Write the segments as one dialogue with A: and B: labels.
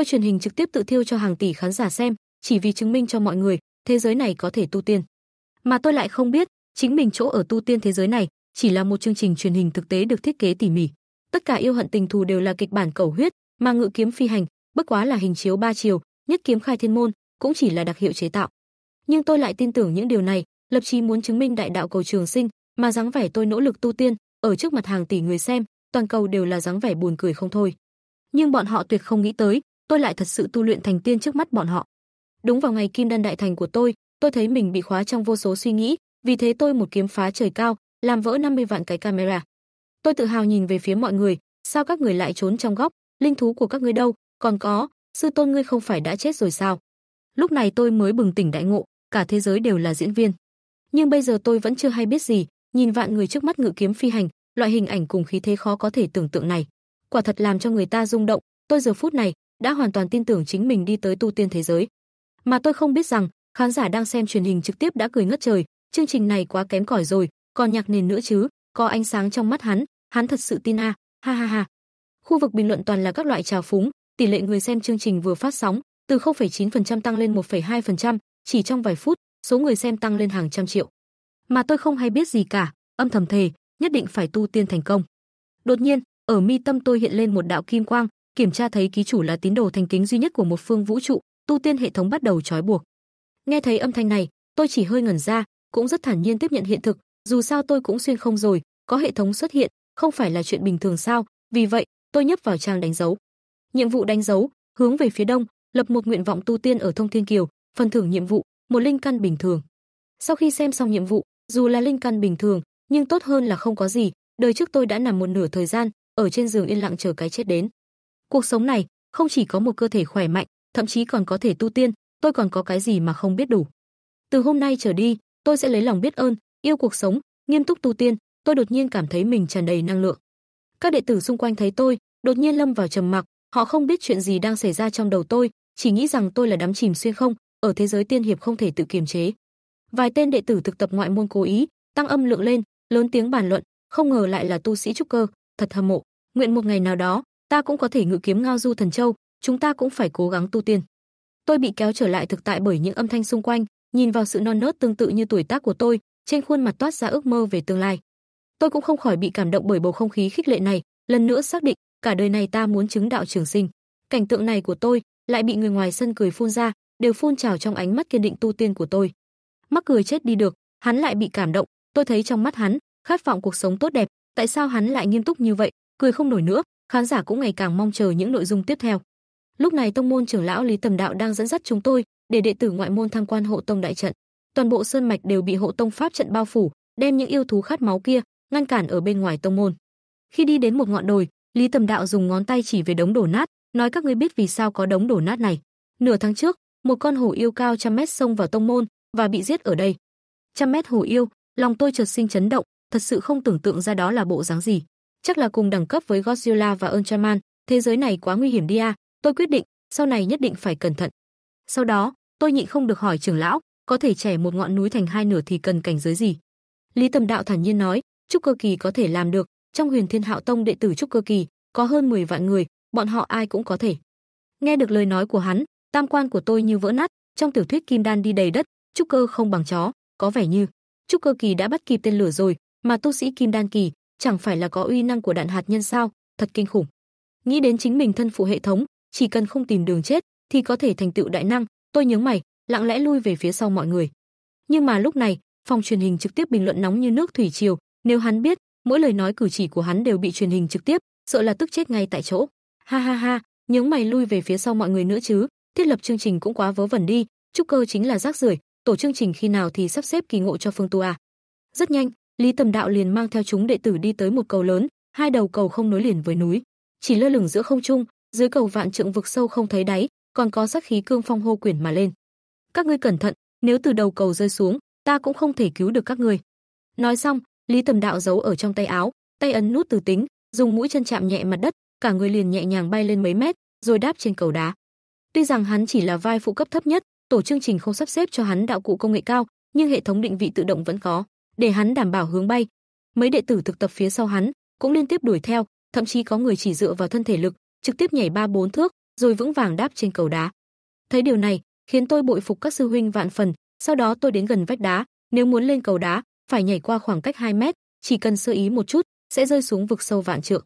A: Tôi truyền hình trực tiếp tự thiêu cho hàng tỷ khán giả xem, chỉ vì chứng minh cho mọi người thế giới này có thể tu tiên. Mà tôi lại không biết, chính mình chỗ ở tu tiên thế giới này chỉ là một chương trình truyền hình thực tế được thiết kế tỉ mỉ. Tất cả yêu hận tình thù đều là kịch bản cầu huyết, mà ngự kiếm phi hành, bất quá là hình chiếu ba chiều, nhất kiếm khai thiên môn, cũng chỉ là đặc hiệu chế tạo. Nhưng tôi lại tin tưởng những điều này, lập chí muốn chứng minh đại đạo cầu trường sinh, mà dáng vẻ tôi nỗ lực tu tiên, ở trước mặt hàng tỷ người xem, toàn cầu đều là dáng vẻ buồn cười không thôi. Nhưng bọn họ tuyệt không nghĩ tới, tôi lại thật sự tu luyện thành tiên trước mắt bọn họ. Đúng vào ngày kim đan đại thành của tôi, tôi thấy mình bị khóa trong vô số suy nghĩ, vì thế tôi một kiếm phá trời cao, làm vỡ 50 vạn cái camera. Tôi tự hào nhìn về phía mọi người, sao các người lại trốn trong góc, linh thú của các ngươi đâu, còn có, sư tôn ngươi không phải đã chết rồi sao? Lúc này tôi mới bừng tỉnh đại ngộ, cả thế giới đều là diễn viên. Nhưng bây giờ tôi vẫn chưa hay biết gì, nhìn vạn người trước mắt ngự kiếm phi hành, loại hình ảnh cùng khí thế khó có thể tưởng tượng này, quả thật làm cho người ta rung động, tôi giờ phút này đã hoàn toàn tin tưởng chính mình đi tới tu tiên thế giới. Mà tôi không biết rằng, khán giả đang xem truyền hình trực tiếp đã cười ngất trời, chương trình này quá kém cỏi rồi, còn nhạc nền nữa chứ, có ánh sáng trong mắt hắn, hắn thật sự tin a, ha ha ha. Khu vực bình luận toàn là các loại trào phúng, tỷ lệ người xem chương trình vừa phát sóng từ 0,9% tăng lên 1,2%, chỉ trong vài phút, số người xem tăng lên hàng trăm triệu. Mà tôi không hay biết gì cả, âm thầm thề, nhất định phải tu tiên thành công. Đột nhiên, ở mi tâm tôi hiện lên một đạo kim quang, kiểm tra thấy ký chủ là tín đồ thành kính duy nhất của một phương vũ trụ, tu tiên hệ thống bắt đầu trói buộc. Nghe thấy âm thanh này, tôi chỉ hơi ngẩn ra, cũng rất thản nhiên tiếp nhận hiện thực, dù sao tôi cũng xuyên không rồi, có hệ thống xuất hiện, không phải là chuyện bình thường sao? Vì vậy, tôi nhấp vào trang đánh dấu. Nhiệm vụ đánh dấu, hướng về phía đông, lập một nguyện vọng tu tiên ở Thông Thiên Kiều, phần thưởng nhiệm vụ, một linh căn bình thường. Sau khi xem xong nhiệm vụ, dù là linh căn bình thường, nhưng tốt hơn là không có gì, đời trước tôi đã nằm một nửa thời gian ở trên giường yên lặng chờ cái chết đến. Cuộc sống này, không chỉ có một cơ thể khỏe mạnh, thậm chí còn có thể tu tiên, tôi còn có cái gì mà không biết đủ. Từ hôm nay trở đi, tôi sẽ lấy lòng biết ơn, yêu cuộc sống, nghiêm túc tu tiên, tôi đột nhiên cảm thấy mình tràn đầy năng lượng. Các đệ tử xung quanh thấy tôi, đột nhiên lâm vào trầm mặc, họ không biết chuyện gì đang xảy ra trong đầu tôi, chỉ nghĩ rằng tôi là đắm chìm xuyên không, ở thế giới tiên hiệp không thể tự kiềm chế. Vài tên đệ tử thực tập ngoại môn cố ý tăng âm lượng lên, lớn tiếng bàn luận, không ngờ lại là tu sĩ trúc cơ, thật hâm mộ. Nguyện một ngày nào đó, ta cũng có thể ngự kiếm ngao du thần châu, chúng ta cũng phải cố gắng tu tiên. Tôi bị kéo trở lại thực tại bởi những âm thanh xung quanh, nhìn vào sự non nớt tương tự như tuổi tác của tôi, trên khuôn mặt toát ra ước mơ về tương lai. Tôi cũng không khỏi bị cảm động bởi bầu không khí khích lệ này, lần nữa xác định, cả đời này ta muốn chứng đạo trường sinh. Cảnh tượng này của tôi lại bị người ngoài sân cười phun ra, đều phun trào trong ánh mắt kiên định tu tiên của tôi. Mắc cười chết đi được, hắn lại bị cảm động, tôi thấy trong mắt hắn, khát vọng cuộc sống tốt đẹp, tại sao hắn lại nghiêm túc như vậy, cười không nổi nữa, khán giả cũng ngày càng mong chờ những nội dung tiếp theo. Lúc này tông môn trưởng lão Lý Tầm Đạo đang dẫn dắt chúng tôi để đệ tử ngoại môn tham quan hộ tông đại trận. Toàn bộ sơn mạch đều bị hộ tông pháp trận bao phủ, đem những yêu thú khát máu kia ngăn cản ở bên ngoài tông môn. Khi đi đến một ngọn đồi, Lý Tầm Đạo dùng ngón tay chỉ về đống đổ nát, nói các ngươi biết vì sao có đống đổ nát này. Nửa tháng trước, một con hổ yêu cao trăm mét xông vào tông môn và bị giết ở đây. Trăm mét hổ yêu, lòng tôi chợt sinh chấn động, thật sự không tưởng tượng ra đó là bộ dáng gì chắc là cùng đẳng cấp với Godzilla và Ultraman, thế giới này quá nguy hiểm đi a, à. tôi quyết định, sau này nhất định phải cẩn thận. Sau đó, tôi nhịn không được hỏi trưởng lão, có thể chẻ một ngọn núi thành hai nửa thì cần cảnh giới gì? Lý Tầm Đạo thản nhiên nói, trúc cơ kỳ có thể làm được, trong Huyền Thiên Hạo Tông đệ tử trúc cơ kỳ có hơn 10 vạn người, bọn họ ai cũng có thể. Nghe được lời nói của hắn, tam quan của tôi như vỡ nát, trong tiểu thuyết kim đan đi đầy đất, trúc cơ không bằng chó, có vẻ như trúc cơ kỳ đã bắt kịp tên lửa rồi, mà tu sĩ kim đan kỳ chẳng phải là có uy năng của đạn hạt nhân sao, thật kinh khủng. Nghĩ đến chính mình thân phụ hệ thống, chỉ cần không tìm đường chết thì có thể thành tựu đại năng, tôi nhướng mày, lặng lẽ lui về phía sau mọi người. Nhưng mà lúc này, phòng truyền hình trực tiếp bình luận nóng như nước thủy triều, nếu hắn biết, mỗi lời nói cử chỉ của hắn đều bị truyền hình trực tiếp, sợ là tức chết ngay tại chỗ. Ha ha ha, nhướng mày lui về phía sau mọi người nữa chứ, thiết lập chương trình cũng quá vớ vẩn đi, trúc cơ chính là rác rưởi, tổ chương trình khi nào thì sắp xếp kỳ ngộ cho Phương Tu à. Rất nhanh, Lý Tầm Đạo liền mang theo chúng đệ tử đi tới một cầu lớn, hai đầu cầu không nối liền với núi, chỉ lơ lửng giữa không trung, dưới cầu vạn trượng vực sâu không thấy đáy, còn có sắc khí cương phong hô quyển mà lên. Các ngươi cẩn thận, nếu từ đầu cầu rơi xuống, ta cũng không thể cứu được các ngươi. Nói xong, Lý Tầm Đạo giấu ở trong tay áo, tay ấn nút từ tính, dùng mũi chân chạm nhẹ mặt đất, cả người liền nhẹ nhàng bay lên mấy mét, rồi đáp trên cầu đá. Tuy rằng hắn chỉ là vai phụ cấp thấp nhất, tổ chương trình không sắp xếp cho hắn đạo cụ công nghệ cao, nhưng hệ thống định vị tự động vẫn có để hắn đảm bảo hướng bay. Mấy đệ tử thực tập phía sau hắn cũng liên tiếp đuổi theo, thậm chí có người chỉ dựa vào thân thể lực, trực tiếp nhảy ba bốn thước, rồi vững vàng đáp trên cầu đá. Thấy điều này, khiến tôi bội phục các sư huynh vạn phần, sau đó tôi đến gần vách đá, nếu muốn lên cầu đá, phải nhảy qua khoảng cách 2 mét, chỉ cần sơ ý một chút, sẽ rơi xuống vực sâu vạn trượng.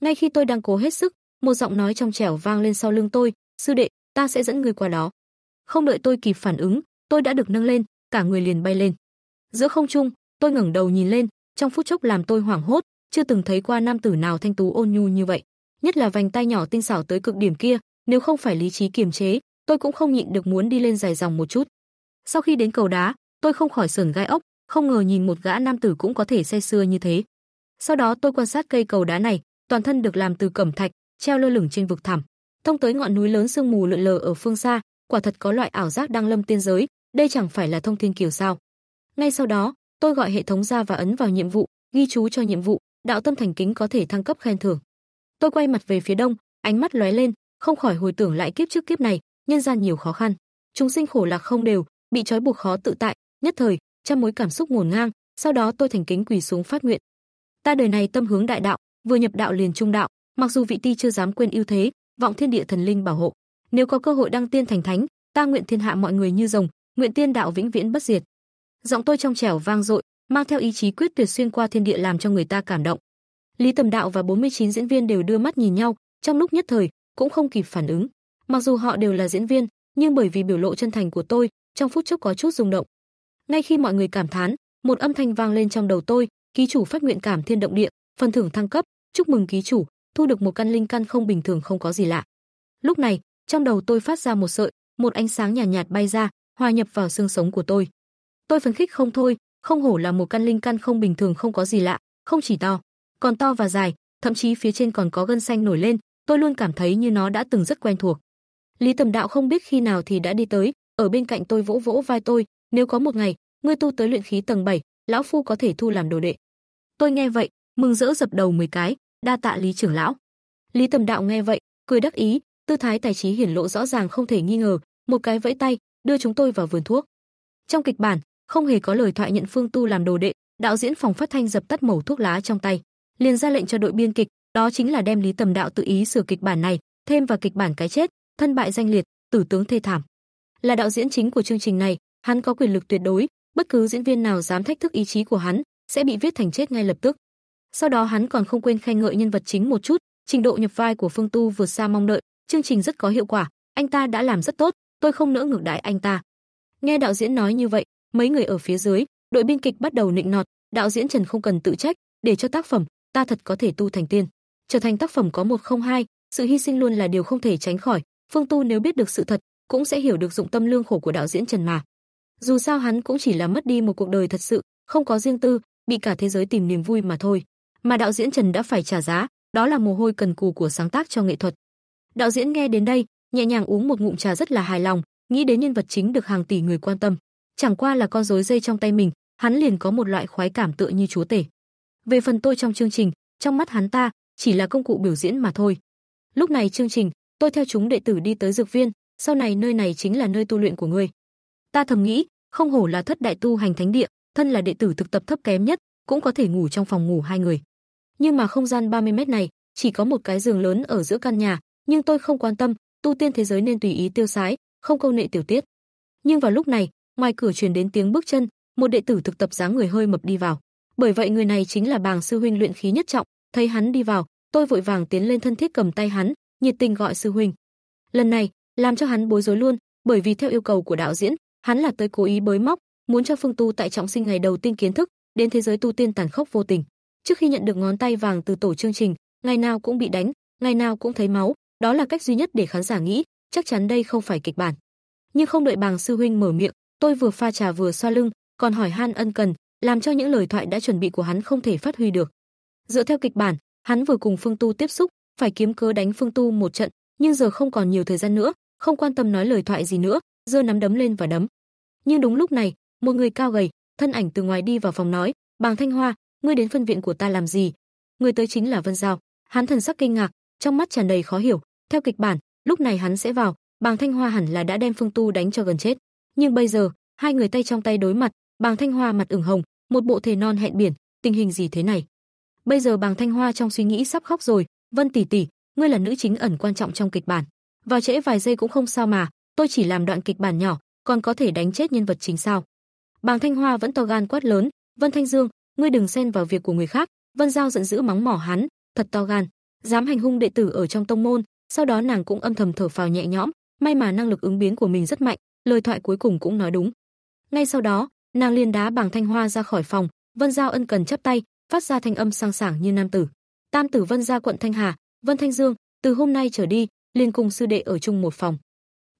A: Ngay khi tôi đang cố hết sức, một giọng nói trong trẻo vang lên sau lưng tôi, "Sư đệ, ta sẽ dẫn ngươi qua đó." Không đợi tôi kịp phản ứng, tôi đã được nâng lên, cả người liền bay lên. Giữa không trung, Tôi ngẩng đầu nhìn lên, trong phút chốc làm tôi hoảng hốt, chưa từng thấy qua nam tử nào thanh tú ôn nhu như vậy, nhất là vành tay nhỏ tinh xảo tới cực điểm kia, nếu không phải lý trí kiềm chế, tôi cũng không nhịn được muốn đi lên dài dòng một chút. Sau khi đến cầu đá, tôi không khỏi sởn gai ốc, không ngờ nhìn một gã nam tử cũng có thể say sưa như thế. Sau đó tôi quan sát cây cầu đá này, toàn thân được làm từ cẩm thạch, treo lơ lửng trên vực thẳm, thông tới ngọn núi lớn sương mù lượn lờ ở phương xa, quả thật có loại ảo giác đang lâm tiên giới, đây chẳng phải là thông thiên kiều sao? Ngay sau đó, Tôi gọi hệ thống ra và ấn vào nhiệm vụ, ghi chú cho nhiệm vụ, đạo tâm thành kính có thể thăng cấp khen thưởng. Tôi quay mặt về phía đông, ánh mắt lóe lên, không khỏi hồi tưởng lại kiếp trước kiếp này, nhân gian nhiều khó khăn, chúng sinh khổ lạc không đều, bị trói buộc khó tự tại, nhất thời, trăm mối cảm xúc ngổn ngang, sau đó tôi thành kính quỳ xuống phát nguyện. Ta đời này tâm hướng đại đạo, vừa nhập đạo liền trung đạo, mặc dù vị ti chưa dám quên ưu thế, vọng thiên địa thần linh bảo hộ. Nếu có cơ hội đăng tiên thành thánh, ta nguyện thiên hạ mọi người như rồng, nguyện tiên đạo vĩnh viễn bất diệt giọng tôi trong trẻo vang dội, mang theo ý chí quyết tuyệt xuyên qua thiên địa làm cho người ta cảm động. Lý Tầm Đạo và 49 diễn viên đều đưa mắt nhìn nhau, trong lúc nhất thời cũng không kịp phản ứng. Mặc dù họ đều là diễn viên, nhưng bởi vì biểu lộ chân thành của tôi, trong phút chốc có chút rung động. Ngay khi mọi người cảm thán, một âm thanh vang lên trong đầu tôi, ký chủ phát nguyện cảm thiên động địa, phần thưởng thăng cấp, chúc mừng ký chủ, thu được một căn linh căn không bình thường không có gì lạ. Lúc này, trong đầu tôi phát ra một sợi, một ánh sáng nhàn nhạt, nhạt bay ra, hòa nhập vào xương sống của tôi. Tôi phấn khích không thôi, không hổ là một căn linh căn không bình thường không có gì lạ, không chỉ to, còn to và dài, thậm chí phía trên còn có gân xanh nổi lên, tôi luôn cảm thấy như nó đã từng rất quen thuộc. Lý Tầm Đạo không biết khi nào thì đã đi tới, ở bên cạnh tôi vỗ vỗ vai tôi, nếu có một ngày, ngươi tu tới luyện khí tầng 7, lão phu có thể thu làm đồ đệ. Tôi nghe vậy, mừng rỡ dập đầu 10 cái, đa tạ Lý trưởng lão. Lý Tầm Đạo nghe vậy, cười đắc ý, tư thái tài trí hiển lộ rõ ràng không thể nghi ngờ, một cái vẫy tay, đưa chúng tôi vào vườn thuốc. Trong kịch bản, không hề có lời thoại nhận Phương Tu làm đồ đệ, đạo diễn phòng phát thanh dập tắt mẩu thuốc lá trong tay, liền ra lệnh cho đội biên kịch, đó chính là đem Lý Tầm Đạo tự ý sửa kịch bản này, thêm vào kịch bản cái chết, thân bại danh liệt, tử tướng thê thảm. Là đạo diễn chính của chương trình này, hắn có quyền lực tuyệt đối, bất cứ diễn viên nào dám thách thức ý chí của hắn sẽ bị viết thành chết ngay lập tức. Sau đó hắn còn không quên khen ngợi nhân vật chính một chút, trình độ nhập vai của Phương Tu vượt xa mong đợi, chương trình rất có hiệu quả, anh ta đã làm rất tốt, tôi không nỡ ngược đãi anh ta. Nghe đạo diễn nói như vậy, Mấy người ở phía dưới, đội biên kịch bắt đầu nịnh nọt, đạo diễn Trần không cần tự trách, để cho tác phẩm ta thật có thể tu thành tiên, trở thành tác phẩm có một không hai, sự hy sinh luôn là điều không thể tránh khỏi, Phương Tu nếu biết được sự thật, cũng sẽ hiểu được dụng tâm lương khổ của đạo diễn Trần mà. Dù sao hắn cũng chỉ là mất đi một cuộc đời thật sự, không có riêng tư, bị cả thế giới tìm niềm vui mà thôi, mà đạo diễn Trần đã phải trả giá, đó là mồ hôi cần cù của sáng tác cho nghệ thuật. Đạo diễn nghe đến đây, nhẹ nhàng uống một ngụm trà rất là hài lòng, nghĩ đến nhân vật chính được hàng tỷ người quan tâm chẳng qua là con rối dây trong tay mình, hắn liền có một loại khoái cảm tựa như chúa tể. Về phần tôi trong chương trình, trong mắt hắn ta chỉ là công cụ biểu diễn mà thôi. Lúc này chương trình, tôi theo chúng đệ tử đi tới dược viên, sau này nơi này chính là nơi tu luyện của ngươi. Ta thầm nghĩ, không hổ là thất đại tu hành thánh địa, thân là đệ tử thực tập thấp kém nhất, cũng có thể ngủ trong phòng ngủ hai người. Nhưng mà không gian 30 mét này, chỉ có một cái giường lớn ở giữa căn nhà, nhưng tôi không quan tâm, tu tiên thế giới nên tùy ý tiêu sái, không câu nệ tiểu tiết. Nhưng vào lúc này, ngoài cửa truyền đến tiếng bước chân, một đệ tử thực tập dáng người hơi mập đi vào. Bởi vậy người này chính là Bàng sư huynh luyện khí nhất trọng, thấy hắn đi vào, tôi vội vàng tiến lên thân thiết cầm tay hắn, nhiệt tình gọi sư huynh. Lần này, làm cho hắn bối rối luôn, bởi vì theo yêu cầu của đạo diễn, hắn là tới cố ý bới móc, muốn cho Phương Tu tại trọng sinh ngày đầu tiên kiến thức đến thế giới tu tiên tàn khốc vô tình. Trước khi nhận được ngón tay vàng từ tổ chương trình, ngày nào cũng bị đánh, ngày nào cũng thấy máu, đó là cách duy nhất để khán giả nghĩ, chắc chắn đây không phải kịch bản. Nhưng không đợi Bàng sư huynh mở miệng, Tôi vừa pha trà vừa xoa lưng, còn hỏi han ân cần, làm cho những lời thoại đã chuẩn bị của hắn không thể phát huy được. Dựa theo kịch bản, hắn vừa cùng Phương Tu tiếp xúc, phải kiếm cớ đánh Phương Tu một trận, nhưng giờ không còn nhiều thời gian nữa, không quan tâm nói lời thoại gì nữa, giơ nắm đấm lên và đấm. Nhưng đúng lúc này, một người cao gầy, thân ảnh từ ngoài đi vào phòng nói, "Bàng Thanh Hoa, ngươi đến phân viện của ta làm gì?" Người tới chính là Vân Giao. Hắn thần sắc kinh ngạc, trong mắt tràn đầy khó hiểu, theo kịch bản, lúc này hắn sẽ vào, Bàng Thanh Hoa hẳn là đã đem Phương Tu đánh cho gần chết. Nhưng bây giờ, hai người tay trong tay đối mặt, Bàng Thanh Hoa mặt ửng hồng, một bộ thể non hẹn biển, tình hình gì thế này? Bây giờ Bàng Thanh Hoa trong suy nghĩ sắp khóc rồi, Vân tỷ tỷ, ngươi là nữ chính ẩn quan trọng trong kịch bản. Vào trễ vài giây cũng không sao mà, tôi chỉ làm đoạn kịch bản nhỏ, còn có thể đánh chết nhân vật chính sao? Bàng Thanh Hoa vẫn to gan quát lớn, "Vân Thanh Dương, ngươi đừng xen vào việc của người khác." Vân Giao giận dữ mắng mỏ hắn, thật to gan, dám hành hung đệ tử ở trong tông môn, sau đó nàng cũng âm thầm thở phào nhẹ nhõm, may mà năng lực ứng biến của mình rất mạnh, lời thoại cuối cùng cũng nói đúng. Ngay sau đó, nàng liền đá bảng Thanh Hoa ra khỏi phòng, Vân Giao ân cần chắp tay, phát ra thanh âm sang sảng như nam tử. Tam tử Vân gia quận Thanh Hà, Vân Thanh Dương, từ hôm nay trở đi, liền cùng sư đệ ở chung một phòng.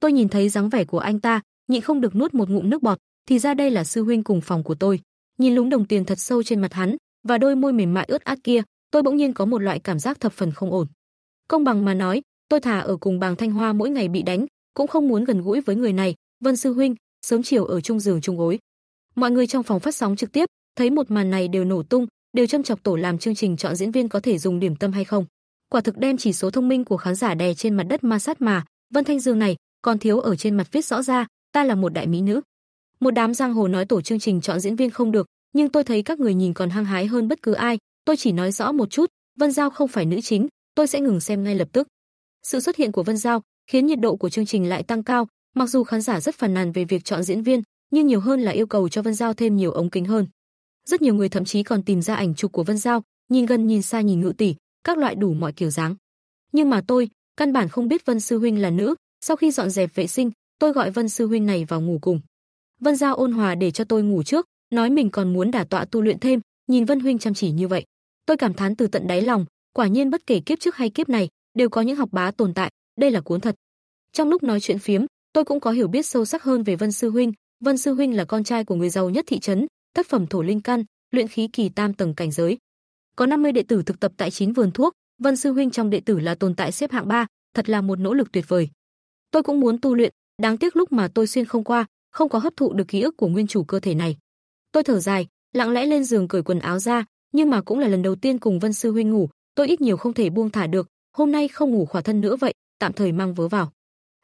A: Tôi nhìn thấy dáng vẻ của anh ta, nhịn không được nuốt một ngụm nước bọt, thì ra đây là sư huynh cùng phòng của tôi. Nhìn lúng đồng tiền thật sâu trên mặt hắn và đôi môi mềm mại ướt át kia, tôi bỗng nhiên có một loại cảm giác thập phần không ổn. Công bằng mà nói, tôi thả ở cùng bàng Thanh Hoa mỗi ngày bị đánh, cũng không muốn gần gũi với người này, Vân sư huynh, sớm chiều ở chung giường chung gối. Mọi người trong phòng phát sóng trực tiếp thấy một màn này đều nổ tung, đều châm chọc tổ làm chương trình chọn diễn viên có thể dùng điểm tâm hay không. Quả thực đem chỉ số thông minh của khán giả đè trên mặt đất ma sát mà, Vân Thanh Dương này, còn thiếu ở trên mặt viết rõ ra, ta là một đại mỹ nữ. Một đám giang hồ nói tổ chương trình chọn diễn viên không được, nhưng tôi thấy các người nhìn còn hăng hái hơn bất cứ ai, tôi chỉ nói rõ một chút, Vân Giao không phải nữ chính, tôi sẽ ngừng xem ngay lập tức. Sự xuất hiện của Vân Giao khiến nhiệt độ của chương trình lại tăng cao, Mặc dù khán giả rất phàn nàn về việc chọn diễn viên, nhưng nhiều hơn là yêu cầu cho Vân Giao thêm nhiều ống kính hơn. Rất nhiều người thậm chí còn tìm ra ảnh chụp của Vân Giao, nhìn gần nhìn xa nhìn ngự tỷ, các loại đủ mọi kiểu dáng. Nhưng mà tôi, căn bản không biết Vân sư huynh là nữ, sau khi dọn dẹp vệ sinh, tôi gọi Vân sư huynh này vào ngủ cùng. Vân Giao ôn hòa để cho tôi ngủ trước, nói mình còn muốn đả tọa tu luyện thêm, nhìn Vân huynh chăm chỉ như vậy, tôi cảm thán từ tận đáy lòng, quả nhiên bất kể kiếp trước hay kiếp này, đều có những học bá tồn tại, đây là cuốn thật. Trong lúc nói chuyện phiếm, tôi cũng có hiểu biết sâu sắc hơn về Vân sư huynh, Vân sư huynh là con trai của người giàu nhất thị trấn, tác phẩm thổ linh căn, luyện khí kỳ tam tầng cảnh giới. Có 50 đệ tử thực tập tại chín vườn thuốc, Vân sư huynh trong đệ tử là tồn tại xếp hạng 3, thật là một nỗ lực tuyệt vời. Tôi cũng muốn tu luyện, đáng tiếc lúc mà tôi xuyên không qua, không có hấp thụ được ký ức của nguyên chủ cơ thể này. Tôi thở dài, lặng lẽ lên giường cởi quần áo ra, nhưng mà cũng là lần đầu tiên cùng Vân sư huynh ngủ, tôi ít nhiều không thể buông thả được, hôm nay không ngủ khỏa thân nữa vậy, tạm thời mang vớ vào.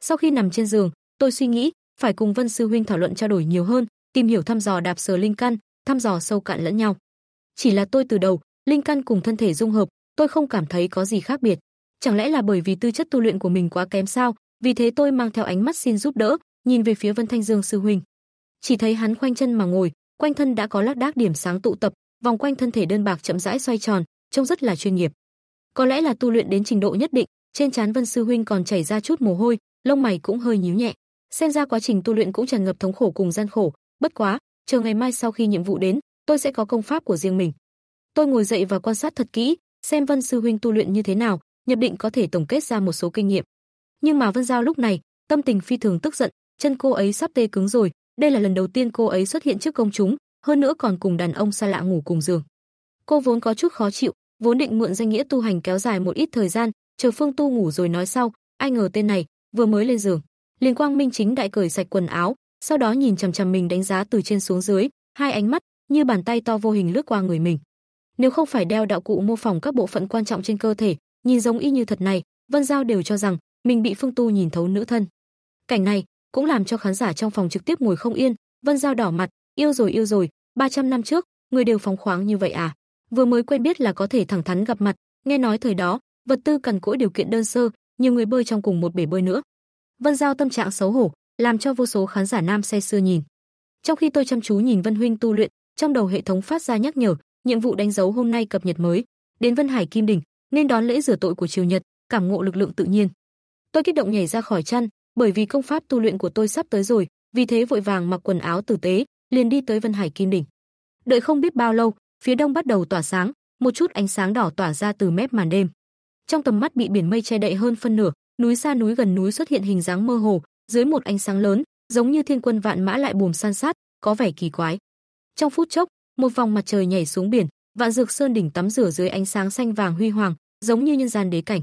A: Sau khi nằm trên giường, tôi suy nghĩ, phải cùng Vân sư huynh thảo luận trao đổi nhiều hơn, tìm hiểu thăm dò đạp sờ linh căn, thăm dò sâu cạn lẫn nhau. Chỉ là tôi từ đầu, linh căn cùng thân thể dung hợp, tôi không cảm thấy có gì khác biệt. Chẳng lẽ là bởi vì tư chất tu luyện của mình quá kém sao? Vì thế tôi mang theo ánh mắt xin giúp đỡ, nhìn về phía Vân Thanh Dương sư huynh. Chỉ thấy hắn khoanh chân mà ngồi, quanh thân đã có lác đác điểm sáng tụ tập, vòng quanh thân thể đơn bạc chậm rãi xoay tròn, trông rất là chuyên nghiệp. Có lẽ là tu luyện đến trình độ nhất định, trên trán Vân sư huynh còn chảy ra chút mồ hôi, lông mày cũng hơi nhíu nhẹ. Xem ra quá trình tu luyện cũng tràn ngập thống khổ cùng gian khổ, bất quá, chờ ngày mai sau khi nhiệm vụ đến, tôi sẽ có công pháp của riêng mình. Tôi ngồi dậy và quan sát thật kỹ, xem Vân sư huynh tu luyện như thế nào, nhập định có thể tổng kết ra một số kinh nghiệm. Nhưng mà Vân Giao lúc này, tâm tình phi thường tức giận, chân cô ấy sắp tê cứng rồi, đây là lần đầu tiên cô ấy xuất hiện trước công chúng, hơn nữa còn cùng đàn ông xa lạ ngủ cùng giường. Cô vốn có chút khó chịu, vốn định mượn danh nghĩa tu hành kéo dài một ít thời gian, chờ Phương Tu ngủ rồi nói sau, ai ngờ tên này, vừa mới lên giường, liền Quang Minh chính đại cởi sạch quần áo, sau đó nhìn chằm chằm mình đánh giá từ trên xuống dưới, hai ánh mắt như bàn tay to vô hình lướt qua người mình. Nếu không phải đeo đạo cụ mô phỏng các bộ phận quan trọng trên cơ thể, nhìn giống y như thật này, Vân Giao đều cho rằng mình bị Phương Tu nhìn thấu nữ thân. Cảnh này cũng làm cho khán giả trong phòng trực tiếp ngồi không yên, Vân Giao đỏ mặt, yêu rồi yêu rồi, 300 năm trước, người đều phóng khoáng như vậy à? Vừa mới quen biết là có thể thẳng thắn gặp mặt, nghe nói thời đó, vật tư cần cỗi điều kiện đơn sơ, nhiều người bơi trong cùng một bể bơi nữa. Vân Giao tâm trạng xấu hổ, làm cho vô số khán giả nam say sưa nhìn. Trong khi tôi chăm chú nhìn Vân huynh tu luyện, trong đầu hệ thống phát ra nhắc nhở, nhiệm vụ đánh dấu hôm nay cập nhật mới, đến Vân Hải Kim đỉnh, nên đón lễ rửa tội của triều Nhật, cảm ngộ lực lượng tự nhiên. Tôi kích động nhảy ra khỏi chăn, bởi vì công pháp tu luyện của tôi sắp tới rồi, vì thế vội vàng mặc quần áo tử tế, liền đi tới Vân Hải Kim đỉnh. Đợi không biết bao lâu, phía đông bắt đầu tỏa sáng, một chút ánh sáng đỏ tỏa ra từ mép màn đêm trong tầm mắt bị biển mây che đậy hơn phân nửa, núi xa núi gần núi xuất hiện hình dáng mơ hồ, dưới một ánh sáng lớn, giống như thiên quân vạn mã lại bùm san sát, có vẻ kỳ quái. Trong phút chốc, một vòng mặt trời nhảy xuống biển, vạn dược sơn đỉnh tắm rửa dưới ánh sáng xanh vàng huy hoàng, giống như nhân gian đế cảnh.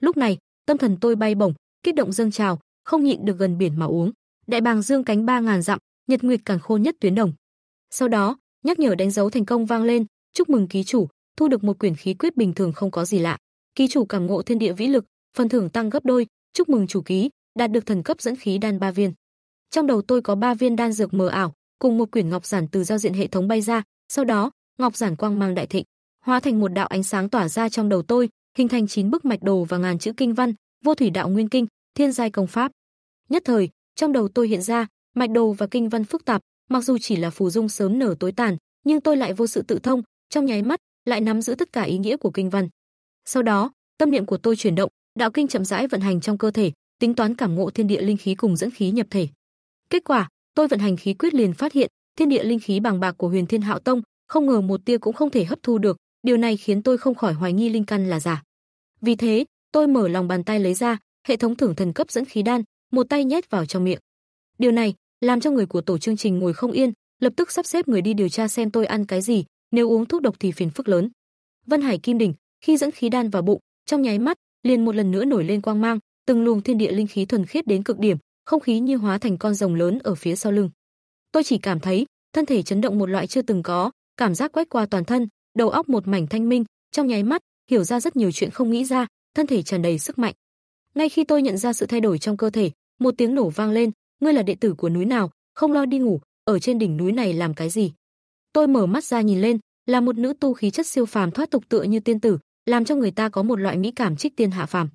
A: Lúc này, tâm thần tôi bay bổng, kích động dâng trào, không nhịn được gần biển mà uống. Đại bàng dương cánh ba ngàn dặm, nhật nguyệt càng khô nhất tuyến đồng. Sau đó, nhắc nhở đánh dấu thành công vang lên, chúc mừng ký chủ, thu được một quyển khí quyết bình thường không có gì lạ ký chủ cảm ngộ thiên địa vĩ lực, phần thưởng tăng gấp đôi, chúc mừng chủ ký, đạt được thần cấp dẫn khí đan 3 viên. Trong đầu tôi có 3 viên đan dược mờ ảo, cùng một quyển ngọc giản từ giao diện hệ thống bay ra, sau đó, ngọc giản quang mang đại thịnh, hóa thành một đạo ánh sáng tỏa ra trong đầu tôi, hình thành chín bức mạch đồ và ngàn chữ kinh văn, vô thủy đạo nguyên kinh, thiên giai công pháp. Nhất thời, trong đầu tôi hiện ra, mạch đồ và kinh văn phức tạp, mặc dù chỉ là phù dung sớm nở tối tàn, nhưng tôi lại vô sự tự thông, trong nháy mắt lại nắm giữ tất cả ý nghĩa của kinh văn. Sau đó, tâm niệm của tôi chuyển động, đạo kinh chậm rãi vận hành trong cơ thể, tính toán cảm ngộ thiên địa linh khí cùng dẫn khí nhập thể. Kết quả, tôi vận hành khí quyết liền phát hiện, thiên địa linh khí bằng bạc của Huyền Thiên Hạo Tông, không ngờ một tia cũng không thể hấp thu được, điều này khiến tôi không khỏi hoài nghi linh căn là giả. Vì thế, tôi mở lòng bàn tay lấy ra hệ thống thưởng thần cấp dẫn khí đan, một tay nhét vào trong miệng. Điều này làm cho người của tổ chương trình ngồi không yên, lập tức sắp xếp người đi điều tra xem tôi ăn cái gì, nếu uống thuốc độc thì phiền phức lớn. Vân Hải Kim Đỉnh, khi dẫn khí đan vào bụng, trong nháy mắt, liền một lần nữa nổi lên quang mang, từng luồng thiên địa linh khí thuần khiết đến cực điểm, không khí như hóa thành con rồng lớn ở phía sau lưng. Tôi chỉ cảm thấy, thân thể chấn động một loại chưa từng có, cảm giác quét qua toàn thân, đầu óc một mảnh thanh minh, trong nháy mắt, hiểu ra rất nhiều chuyện không nghĩ ra, thân thể tràn đầy sức mạnh. Ngay khi tôi nhận ra sự thay đổi trong cơ thể, một tiếng nổ vang lên, ngươi là đệ tử của núi nào, không lo đi ngủ, ở trên đỉnh núi này làm cái gì? Tôi mở mắt ra nhìn lên, là một nữ tu khí chất siêu phàm thoát tục tựa như tiên tử, làm cho người ta có một loại mỹ cảm trích tiên hạ phàm.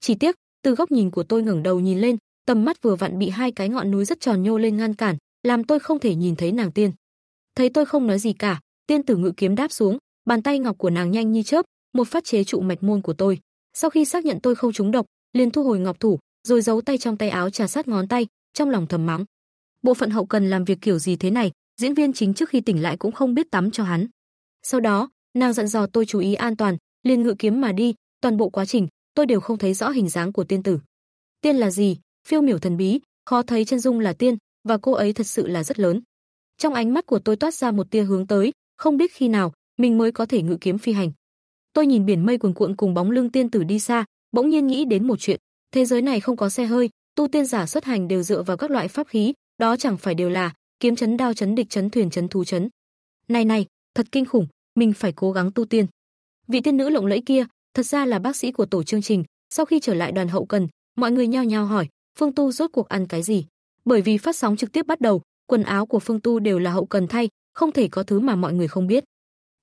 A: Chỉ tiếc, từ góc nhìn của tôi ngẩng đầu nhìn lên, tầm mắt vừa vặn bị hai cái ngọn núi rất tròn nhô lên ngăn cản, làm tôi không thể nhìn thấy nàng tiên. Thấy tôi không nói gì cả, tiên tử ngự kiếm đáp xuống, bàn tay ngọc của nàng nhanh như chớp, một phát chế trụ mạch môn của tôi. Sau khi xác nhận tôi không trúng độc, liền thu hồi ngọc thủ, rồi giấu tay trong tay áo trà sát ngón tay, trong lòng thầm mắng. Bộ phận hậu cần làm việc kiểu gì thế này, diễn viên chính trước khi tỉnh lại cũng không biết tắm cho hắn. Sau đó, nàng dặn dò tôi chú ý an toàn, liền ngự kiếm mà đi, toàn bộ quá trình, tôi đều không thấy rõ hình dáng của tiên tử. Tiên là gì? Phiêu miểu thần bí, khó thấy chân dung là tiên, và cô ấy thật sự là rất lớn. Trong ánh mắt của tôi toát ra một tia hướng tới, không biết khi nào mình mới có thể ngự kiếm phi hành. Tôi nhìn biển mây cuồn cuộn cùng bóng lưng tiên tử đi xa, bỗng nhiên nghĩ đến một chuyện, thế giới này không có xe hơi, tu tiên giả xuất hành đều dựa vào các loại pháp khí, đó chẳng phải đều là kiếm chấn đao chấn địch chấn thuyền chấn thú chấn. Này này, thật kinh khủng, mình phải cố gắng tu tiên. Vị tiên nữ lộng lẫy kia, thật ra là bác sĩ của tổ chương trình, sau khi trở lại đoàn hậu cần, mọi người nhao nhao hỏi, Phương Tu rốt cuộc ăn cái gì? Bởi vì phát sóng trực tiếp bắt đầu, quần áo của Phương Tu đều là hậu cần thay, không thể có thứ mà mọi người không biết.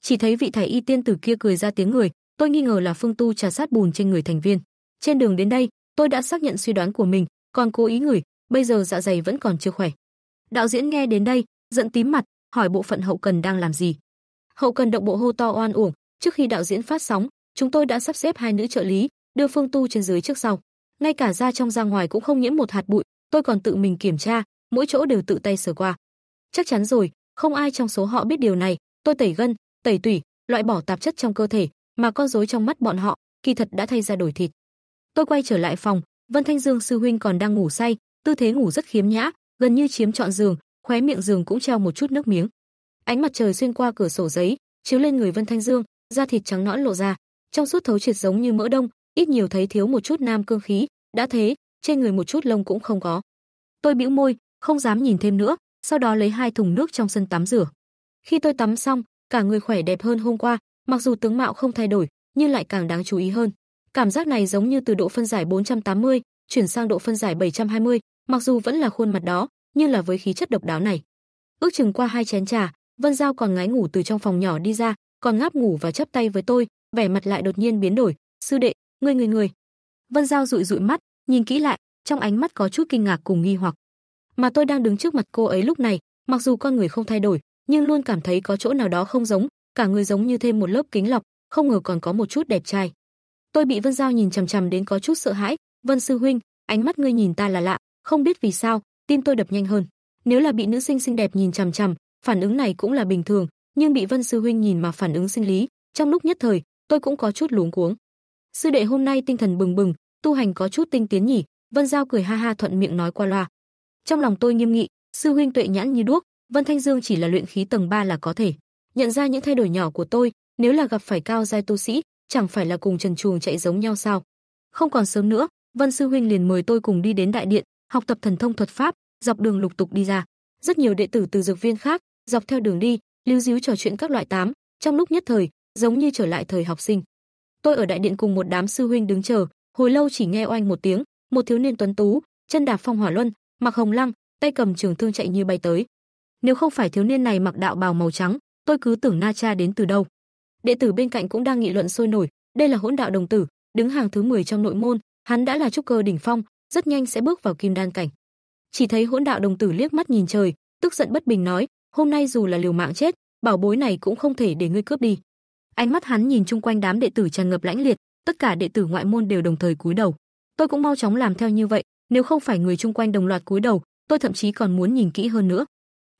A: Chỉ thấy vị thầy y tiên tử kia cười ra tiếng người, tôi nghi ngờ là Phương Tu trà sát bùn trên người thành viên. Trên đường đến đây, tôi đã xác nhận suy đoán của mình, còn cố ý người bây giờ dạ dày vẫn còn chưa khỏe. Đạo diễn nghe đến đây, giận tím mặt, hỏi bộ phận hậu cần đang làm gì. Hậu cần động bộ hô to oan uổng, Trước khi đạo diễn phát sóng, chúng tôi đã sắp xếp hai nữ trợ lý đưa Phương Tu trên dưới trước sau. Ngay cả da trong ra ngoài cũng không nhiễm một hạt bụi, tôi còn tự mình kiểm tra, mỗi chỗ đều tự tay sờ qua. Chắc chắn rồi, không ai trong số họ biết điều này, tôi tẩy gân, tẩy tủy, loại bỏ tạp chất trong cơ thể, mà con rối trong mắt bọn họ kỳ thật đã thay ra đổi thịt. Tôi quay trở lại phòng, Vân Thanh Dương sư huynh còn đang ngủ say, tư thế ngủ rất khiếm nhã, gần như chiếm trọn giường, khóe miệng giường cũng treo một chút nước miếng. Ánh mặt trời xuyên qua cửa sổ giấy, chiếu lên người Vân Thanh Dương, da thịt trắng nõn lộ ra, trong suốt thấu triệt giống như mỡ đông, ít nhiều thấy thiếu một chút nam cương khí, đã thế, trên người một chút lông cũng không có. Tôi bĩu môi, không dám nhìn thêm nữa, sau đó lấy hai thùng nước trong sân tắm rửa. Khi tôi tắm xong, cả người khỏe đẹp hơn hôm qua, mặc dù tướng mạo không thay đổi, nhưng lại càng đáng chú ý hơn. Cảm giác này giống như từ độ phân giải 480 chuyển sang độ phân giải 720, mặc dù vẫn là khuôn mặt đó, nhưng là với khí chất độc đáo này. Ước chừng qua hai chén trà, Vân Giao còn ngái ngủ từ trong phòng nhỏ đi ra, còn ngáp ngủ và chắp tay với tôi, vẻ mặt lại đột nhiên biến đổi, "Sư đệ, ngươi người người." Vân Giao dụi dụi mắt, nhìn kỹ lại, trong ánh mắt có chút kinh ngạc cùng nghi hoặc. Mà tôi đang đứng trước mặt cô ấy lúc này, mặc dù con người không thay đổi, nhưng luôn cảm thấy có chỗ nào đó không giống, cả người giống như thêm một lớp kính lọc, không ngờ còn có một chút đẹp trai. Tôi bị Vân Giao nhìn chằm chằm đến có chút sợ hãi, "Vân sư huynh, ánh mắt ngươi nhìn ta là lạ, không biết vì sao, tim tôi đập nhanh hơn. Nếu là bị nữ sinh xinh đẹp nhìn chằm chằm, phản ứng này cũng là bình thường, nhưng bị Vân sư huynh nhìn mà phản ứng sinh lý, trong lúc nhất thời, tôi cũng có chút luống cuống. Sư đệ hôm nay tinh thần bừng bừng, tu hành có chút tinh tiến nhỉ? Vân Giao cười ha ha thuận miệng nói qua loa. Trong lòng tôi nghiêm nghị, sư huynh tuệ nhãn như đuốc, Vân Thanh Dương chỉ là luyện khí tầng 3 là có thể. Nhận ra những thay đổi nhỏ của tôi, nếu là gặp phải cao giai tu sĩ, chẳng phải là cùng trần chuồng chạy giống nhau sao? Không còn sớm nữa, Vân sư huynh liền mời tôi cùng đi đến đại điện, học tập thần thông thuật pháp, dọc đường lục tục đi ra. Rất nhiều đệ tử từ dược viên khác, dọc theo đường đi, líu díu trò chuyện các loại tám, trong lúc nhất thời, giống như trở lại thời học sinh. Tôi ở đại điện cùng một đám sư huynh đứng chờ, hồi lâu chỉ nghe oanh một tiếng, một thiếu niên tuấn tú, chân đạp phong hỏa luân, mặc hồng lăng, tay cầm trường thương chạy như bay tới. Nếu không phải thiếu niên này mặc đạo bào màu trắng, tôi cứ tưởng Na Cha đến từ đâu. Đệ tử bên cạnh cũng đang nghị luận sôi nổi, đây là hỗn đạo đồng tử, đứng hàng thứ 10 trong nội môn, hắn đã là trúc cơ đỉnh phong, rất nhanh sẽ bước vào kim đan cảnh. Chỉ thấy hỗn đạo đồng tử liếc mắt nhìn trời, tức giận bất bình nói, hôm nay dù là liều mạng chết, bảo bối này cũng không thể để ngươi cướp đi. Ánh mắt hắn nhìn chung quanh đám đệ tử tràn ngập lãnh liệt, tất cả đệ tử ngoại môn đều đồng thời cúi đầu. Tôi cũng mau chóng làm theo như vậy, nếu không phải người chung quanh đồng loạt cúi đầu, tôi thậm chí còn muốn nhìn kỹ hơn nữa.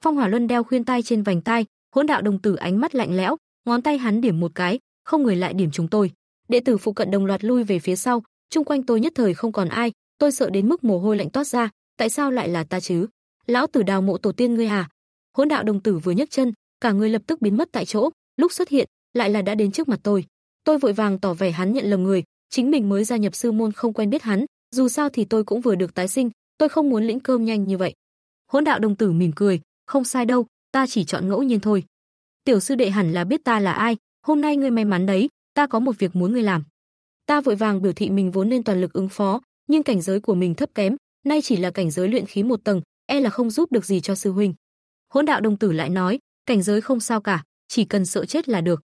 A: Phong Hỏa Luân đeo khuyên tai trên vành tai, hỗn đạo đồng tử ánh mắt lạnh lẽo, ngón tay hắn điểm một cái, không người lại điểm chúng tôi. Đệ tử phụ cận đồng loạt lui về phía sau, chung quanh tôi nhất thời không còn ai, tôi sợ đến mức mồ hôi lạnh toát ra, tại sao lại là ta chứ? Lão tử đào mộ tổ tiên ngươi à, Hỗn đạo đồng tử vừa nhấc chân, cả người lập tức biến mất tại chỗ, lúc xuất hiện, lại là đã đến trước mặt tôi. Tôi vội vàng tỏ vẻ hắn nhận lầm người, chính mình mới gia nhập sư môn không quen biết hắn, dù sao thì tôi cũng vừa được tái sinh, tôi không muốn lĩnh cơm nhanh như vậy. Hỗn đạo đồng tử mỉm cười, không sai đâu, ta chỉ chọn ngẫu nhiên thôi. Tiểu sư đệ hẳn là biết ta là ai, hôm nay ngươi may mắn đấy, ta có một việc muốn ngươi làm. Ta vội vàng biểu thị mình vốn nên toàn lực ứng phó, nhưng cảnh giới của mình thấp kém, nay chỉ là cảnh giới luyện khí một tầng, e là không giúp được gì cho sư huynh. Hỗn đạo đồng tử lại nói, cảnh giới không sao cả, chỉ cần sợ chết là được.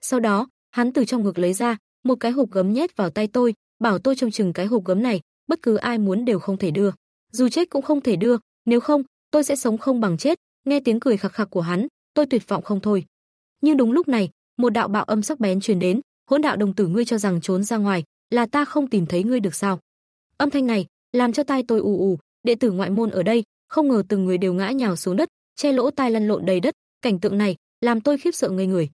A: Sau đó, hắn từ trong ngực lấy ra một cái hộp gấm nhét vào tay tôi, bảo tôi trông chừng cái hộp gấm này, bất cứ ai muốn đều không thể đưa, dù chết cũng không thể đưa, nếu không, tôi sẽ sống không bằng chết. Nghe tiếng cười khặc khặc của hắn, tôi tuyệt vọng không thôi. Nhưng đúng lúc này, một đạo bạo âm sắc bén truyền đến, hỗn đạo đồng tử ngươi cho rằng trốn ra ngoài, là ta không tìm thấy ngươi được sao? Âm thanh này làm cho tai tôi ù ù, đệ tử ngoại môn ở đây, không ngờ từng người đều ngã nhào xuống đất, che lỗ tai lăn lộn đầy đất, cảnh tượng này làm tôi khiếp sợ người người.